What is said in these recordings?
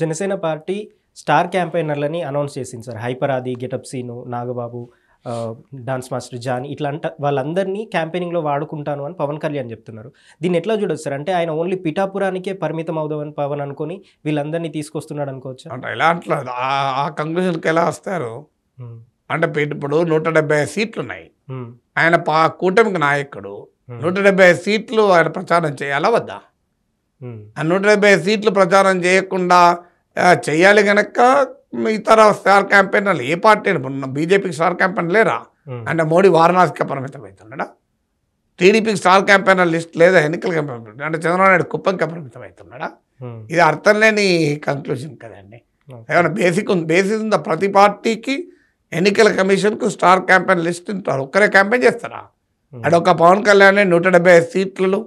Janasena party star క్యాంపెయినర్లని announce చేసింది sir hyper Aadi getup Seenu Nagababu dance master John అంట వాళ్ళందరినీ క్యాంపెయినింగ్లో వాడుకుంటాను అని పవన్ కళ్యాణ్ చెప్తున్నారు దీన్ని ఎట్లా చూడొచ్చు సార్ అంటే ఆయన ఓన్లీ పిఠాపురానికే పరిమితం అవుదామని పవన్ అనుకొని వీళ్ళందరినీ తీసుకొస్తున్నాడు అనుకోవచ్చు అంటే ఎలా అంటారు ఆ కంక్లూషన్కి ఎలా వస్తారు అంటే ఇప్పుడు నూట డెబ్బై సీట్లు ఉన్నాయి ఆయన పా కూటమికి నాయకుడు నూట డెబ్బై సీట్లు ఆయన ప్రచారం చేయాలా వద్దా నూట డెబ్బై సీట్లు ప్రచారం చేయకుండా చేయాలి గనక ఇతర స్టార్ క్యాంపెయిన్ ఏ పార్టీ బీజేపీకి స్టార్ క్యాంపెయిన్ లేరా అంటే మోడీ వారణాసికి పరిమితం అవుతున్నాడా టీడీపీకి స్టార్ క్యాంపెయిన్ లిస్ట్ లేదా ఎన్నికల క్యాంపెయిన్ అంటే చంద్రబాబు నాయుడు కుప్పంకి పరిమితం అవుతున్నాడా ఇది అర్థం లేని కంక్లూజన్ కదండి ఏమైనా బేసిక్ ఉంది బేసిక్ ఉందా ప్రతి పార్టీకి ఎన్నికల కమిషన్కు స్టార్ క్యాంపెయిన్ లిస్ట్ ఉంటారు ఒక్కరే క్యాంపెయిన్ చేస్తారా ఒక పవన్ కళ్యాణ్ నూట డెబ్బై సీట్లు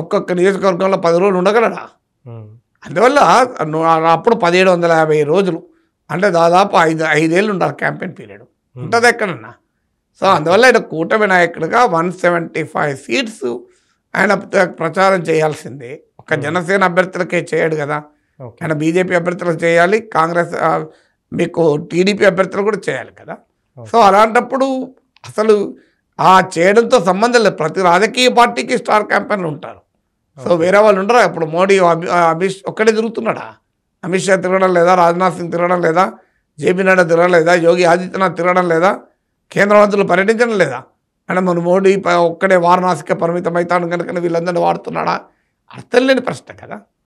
ఒక్కొక్క నియోజకవర్గంలో పది రోజులు ఉండగలడా అందువల్ల అప్పుడు పదిహేడు వందల యాభై రోజులు అంటే దాదాపు ఐదు ఐదేళ్ళు ఉండాలి క్యాంపెయిన్ పీరియడ్ ఉంటుంది ఎక్కడన్నా సో అందువల్ల ఆయన కూటమి నాయకుడిగా వన్ సెవెంటీ ఫైవ్ సీట్స్ ఆయన ప్రచారం చేయాల్సిందే ఒక జనసేన అభ్యర్థులకే చేయడు కదా ఆయన బీజేపీ అభ్యర్థులకు చేయాలి కాంగ్రెస్ మీకు టీడీపీ అభ్యర్థులు కూడా చేయాలి కదా సో అలాంటప్పుడు అసలు ఆ చేయడంతో సంబంధం లేదు ప్రతి రాజకీయ పార్టీకి స్టార్ క్యాంపెయిన్లు ఉంటారు సో వేరే వాళ్ళు ఉండరా ఇప్పుడు మోడీ అమిత్ ఒక్కడే తిరుగుతున్నాడా అమిత్ షా తిరగడం లేదా రాజ్నాథ్ సింగ్ తిరగడం లేదా జేపీ నడ్డా తిరగడం లేదా యోగి ఆదిత్యనాథ్ తిరగడం లేదా కేంద్ర మంత్రులు పర్యటించడం లేదా అంటే మన మోడీ ఒక్కడే వారణాసిక పరిమితం అవుతాడు కనుక వీళ్ళందరినీ వాడుతున్నాడా అర్థం లేని ప్రశ్న కదా